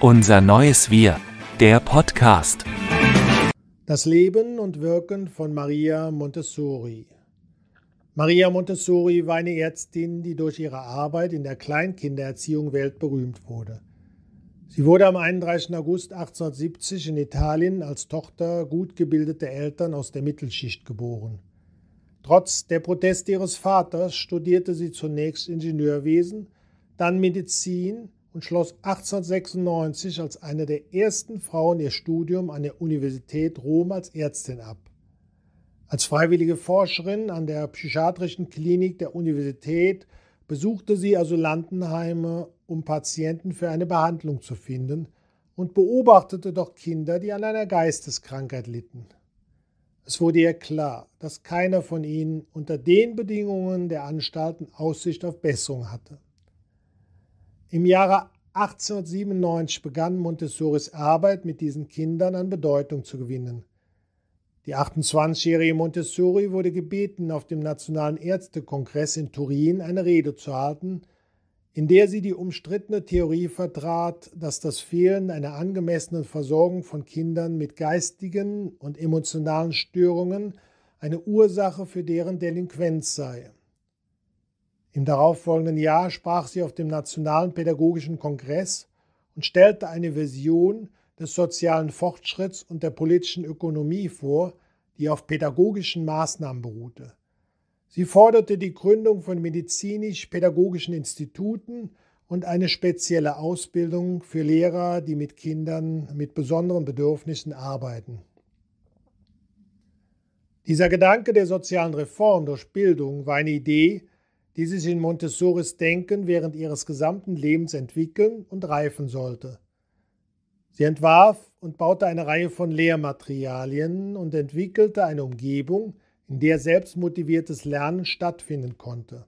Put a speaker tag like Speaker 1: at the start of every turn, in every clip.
Speaker 1: Unser neues Wir, der Podcast. Das Leben und Wirken von Maria Montessori. Maria Montessori war eine Ärztin, die durch ihre Arbeit in der Kleinkindererziehung weltberühmt wurde. Sie wurde am 31. August 1870 in Italien als Tochter gut gebildeter Eltern aus der Mittelschicht geboren. Trotz der Proteste ihres Vaters studierte sie zunächst Ingenieurwesen, dann Medizin und schloss 1896 als eine der ersten Frauen ihr Studium an der Universität Rom als Ärztin ab. Als freiwillige Forscherin an der psychiatrischen Klinik der Universität besuchte sie Asylantenheime, also um Patienten für eine Behandlung zu finden und beobachtete doch Kinder, die an einer Geisteskrankheit litten. Es wurde ihr klar, dass keiner von ihnen unter den Bedingungen der Anstalten Aussicht auf Besserung hatte. Im Jahre 1897 begann Montessoris Arbeit mit diesen Kindern an Bedeutung zu gewinnen. Die 28-jährige Montessori wurde gebeten, auf dem Nationalen Ärztekongress in Turin eine Rede zu halten, in der sie die umstrittene Theorie vertrat, dass das Fehlen einer angemessenen Versorgung von Kindern mit geistigen und emotionalen Störungen eine Ursache für deren Delinquenz sei. Im darauffolgenden Jahr sprach sie auf dem Nationalen Pädagogischen Kongress und stellte eine Version des sozialen Fortschritts und der politischen Ökonomie vor, die auf pädagogischen Maßnahmen beruhte. Sie forderte die Gründung von medizinisch-pädagogischen Instituten und eine spezielle Ausbildung für Lehrer, die mit Kindern mit besonderen Bedürfnissen arbeiten. Dieser Gedanke der sozialen Reform durch Bildung war eine Idee, die sich in Montessoris Denken während ihres gesamten Lebens entwickeln und reifen sollte. Sie entwarf und baute eine Reihe von Lehrmaterialien und entwickelte eine Umgebung, in der selbstmotiviertes Lernen stattfinden konnte.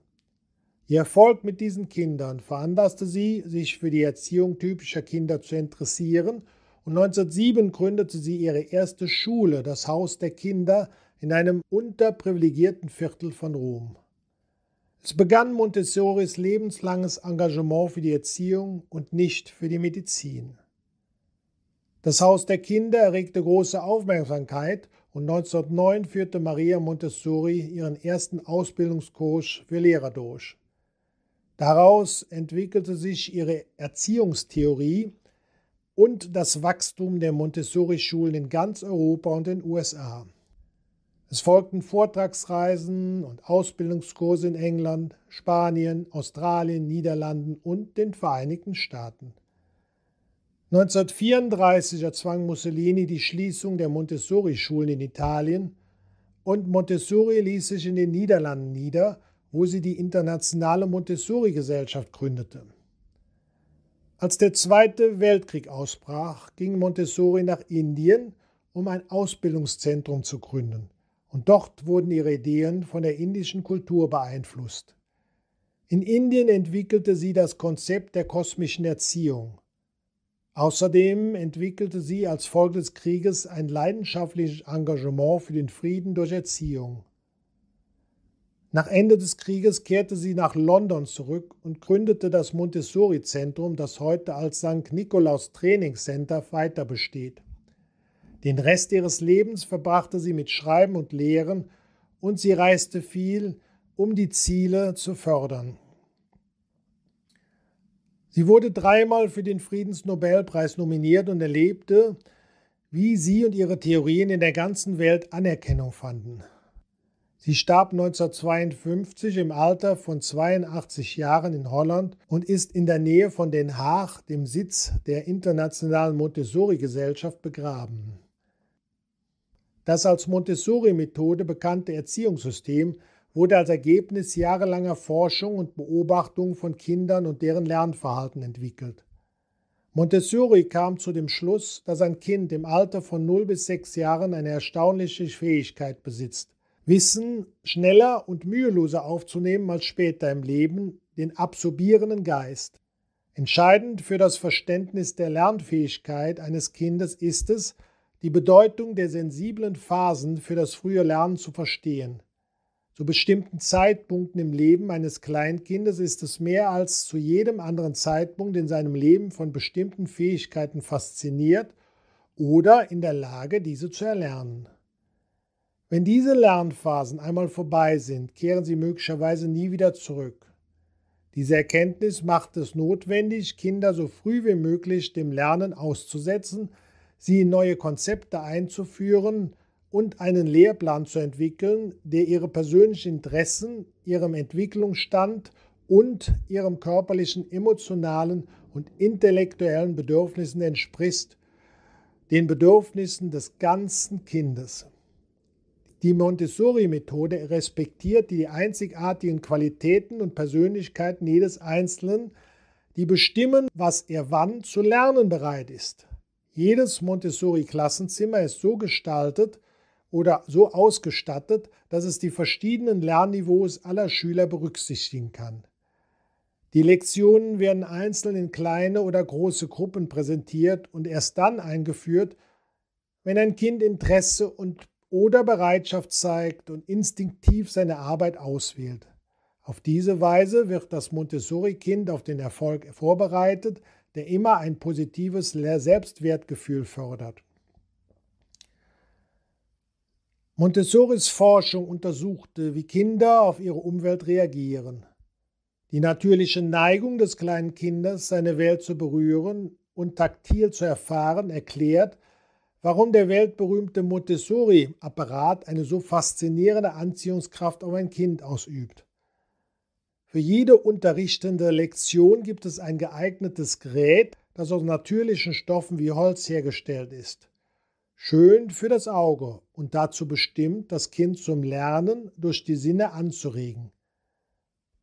Speaker 1: Ihr Erfolg mit diesen Kindern veranlasste sie, sich für die Erziehung typischer Kinder zu interessieren und 1907 gründete sie ihre erste Schule, das Haus der Kinder, in einem unterprivilegierten Viertel von Rom. Es begann Montessoris lebenslanges Engagement für die Erziehung und nicht für die Medizin. Das Haus der Kinder erregte große Aufmerksamkeit und 1909 führte Maria Montessori ihren ersten Ausbildungskurs für Lehrer durch. Daraus entwickelte sich ihre Erziehungstheorie und das Wachstum der Montessori-Schulen in ganz Europa und den USA. Es folgten Vortragsreisen und Ausbildungskurse in England, Spanien, Australien, Niederlanden und den Vereinigten Staaten. 1934 erzwang Mussolini die Schließung der Montessori-Schulen in Italien und Montessori ließ sich in den Niederlanden nieder, wo sie die internationale Montessori-Gesellschaft gründete. Als der Zweite Weltkrieg ausbrach, ging Montessori nach Indien, um ein Ausbildungszentrum zu gründen – und dort wurden ihre Ideen von der indischen Kultur beeinflusst. In Indien entwickelte sie das Konzept der kosmischen Erziehung. Außerdem entwickelte sie als Folge des Krieges ein leidenschaftliches Engagement für den Frieden durch Erziehung. Nach Ende des Krieges kehrte sie nach London zurück und gründete das Montessori-Zentrum, das heute als St. Nikolaus Training Center weiter besteht. Den Rest ihres Lebens verbrachte sie mit Schreiben und Lehren und sie reiste viel, um die Ziele zu fördern. Sie wurde dreimal für den Friedensnobelpreis nominiert und erlebte, wie sie und ihre Theorien in der ganzen Welt Anerkennung fanden. Sie starb 1952 im Alter von 82 Jahren in Holland und ist in der Nähe von Den Haag, dem Sitz der Internationalen Montessori-Gesellschaft, begraben. Das als Montessori-Methode bekannte Erziehungssystem wurde als Ergebnis jahrelanger Forschung und Beobachtung von Kindern und deren Lernverhalten entwickelt. Montessori kam zu dem Schluss, dass ein Kind im Alter von 0 bis 6 Jahren eine erstaunliche Fähigkeit besitzt, Wissen schneller und müheloser aufzunehmen als später im Leben, den absorbierenden Geist. Entscheidend für das Verständnis der Lernfähigkeit eines Kindes ist es, die Bedeutung der sensiblen Phasen für das frühe Lernen zu verstehen. Zu bestimmten Zeitpunkten im Leben eines Kleinkindes ist es mehr als zu jedem anderen Zeitpunkt in seinem Leben von bestimmten Fähigkeiten fasziniert oder in der Lage, diese zu erlernen. Wenn diese Lernphasen einmal vorbei sind, kehren sie möglicherweise nie wieder zurück. Diese Erkenntnis macht es notwendig, Kinder so früh wie möglich dem Lernen auszusetzen, sie in neue Konzepte einzuführen und einen Lehrplan zu entwickeln, der ihre persönlichen Interessen, ihrem Entwicklungsstand und ihrem körperlichen, emotionalen und intellektuellen Bedürfnissen entspricht, den Bedürfnissen des ganzen Kindes. Die Montessori-Methode respektiert die einzigartigen Qualitäten und Persönlichkeiten jedes Einzelnen, die bestimmen, was er wann zu lernen bereit ist. Jedes Montessori-Klassenzimmer ist so gestaltet oder so ausgestattet, dass es die verschiedenen Lernniveaus aller Schüler berücksichtigen kann. Die Lektionen werden einzeln in kleine oder große Gruppen präsentiert und erst dann eingeführt, wenn ein Kind Interesse und oder Bereitschaft zeigt und instinktiv seine Arbeit auswählt. Auf diese Weise wird das Montessori-Kind auf den Erfolg vorbereitet, der immer ein positives Selbstwertgefühl fördert. Montessoris Forschung untersuchte, wie Kinder auf ihre Umwelt reagieren. Die natürliche Neigung des kleinen Kindes, seine Welt zu berühren und taktil zu erfahren, erklärt, warum der weltberühmte Montessori-Apparat eine so faszinierende Anziehungskraft auf ein Kind ausübt. Für jede unterrichtende Lektion gibt es ein geeignetes Gerät, das aus natürlichen Stoffen wie Holz hergestellt ist. Schön für das Auge und dazu bestimmt, das Kind zum Lernen durch die Sinne anzuregen.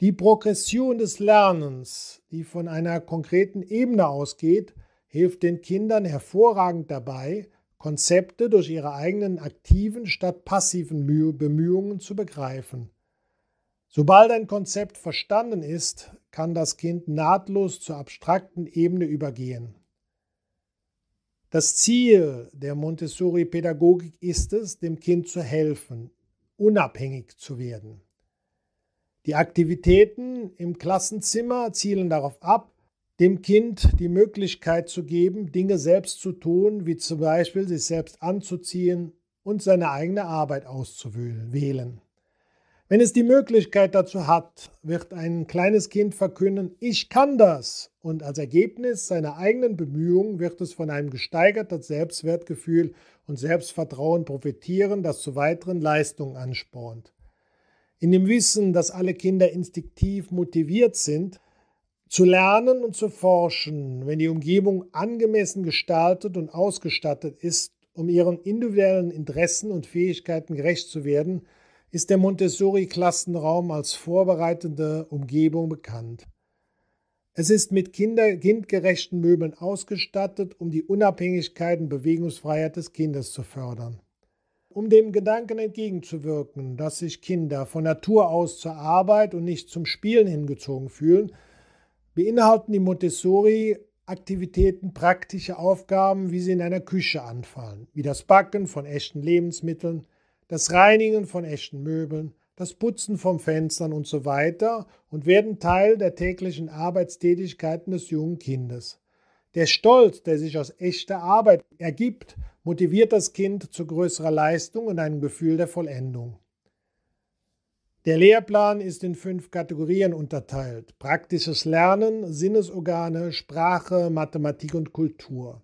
Speaker 1: Die Progression des Lernens, die von einer konkreten Ebene ausgeht, hilft den Kindern hervorragend dabei, Konzepte durch ihre eigenen aktiven statt passiven Bemühungen zu begreifen. Sobald ein Konzept verstanden ist, kann das Kind nahtlos zur abstrakten Ebene übergehen. Das Ziel der Montessori-Pädagogik ist es, dem Kind zu helfen, unabhängig zu werden. Die Aktivitäten im Klassenzimmer zielen darauf ab, dem Kind die Möglichkeit zu geben, Dinge selbst zu tun, wie zum Beispiel sich selbst anzuziehen und seine eigene Arbeit auszuwählen. Wenn es die Möglichkeit dazu hat, wird ein kleines Kind verkünden, ich kann das. Und als Ergebnis seiner eigenen Bemühungen wird es von einem gesteigerten Selbstwertgefühl und Selbstvertrauen profitieren, das zu weiteren Leistungen anspornt. In dem Wissen, dass alle Kinder instinktiv motiviert sind, zu lernen und zu forschen, wenn die Umgebung angemessen gestaltet und ausgestattet ist, um ihren individuellen Interessen und Fähigkeiten gerecht zu werden, ist der Montessori-Klassenraum als vorbereitende Umgebung bekannt. Es ist mit kinder kindgerechten Möbeln ausgestattet, um die Unabhängigkeit und Bewegungsfreiheit des Kindes zu fördern. Um dem Gedanken entgegenzuwirken, dass sich Kinder von Natur aus zur Arbeit und nicht zum Spielen hingezogen fühlen, beinhalten die Montessori-Aktivitäten praktische Aufgaben, wie sie in einer Küche anfallen, wie das Backen von echten Lebensmitteln, das Reinigen von echten Möbeln, das Putzen von Fenstern und so weiter und werden Teil der täglichen Arbeitstätigkeiten des jungen Kindes. Der Stolz, der sich aus echter Arbeit ergibt, motiviert das Kind zu größerer Leistung und einem Gefühl der Vollendung. Der Lehrplan ist in fünf Kategorien unterteilt. Praktisches Lernen, Sinnesorgane, Sprache, Mathematik und Kultur.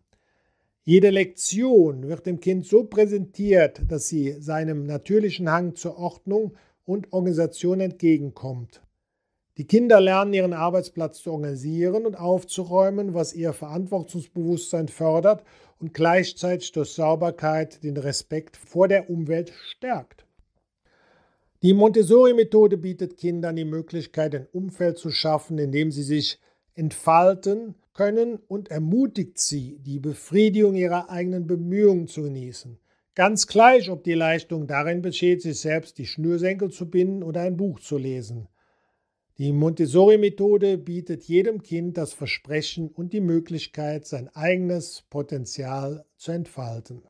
Speaker 1: Jede Lektion wird dem Kind so präsentiert, dass sie seinem natürlichen Hang zur Ordnung und Organisation entgegenkommt. Die Kinder lernen, ihren Arbeitsplatz zu organisieren und aufzuräumen, was ihr Verantwortungsbewusstsein fördert und gleichzeitig durch Sauberkeit den Respekt vor der Umwelt stärkt. Die Montessori-Methode bietet Kindern die Möglichkeit, ein Umfeld zu schaffen, in dem sie sich entfalten können und ermutigt sie, die Befriedigung ihrer eigenen Bemühungen zu genießen. Ganz gleich, ob die Leistung darin besteht, sich selbst die Schnürsenkel zu binden oder ein Buch zu lesen. Die Montessori-Methode bietet jedem Kind das Versprechen und die Möglichkeit, sein eigenes Potenzial zu entfalten.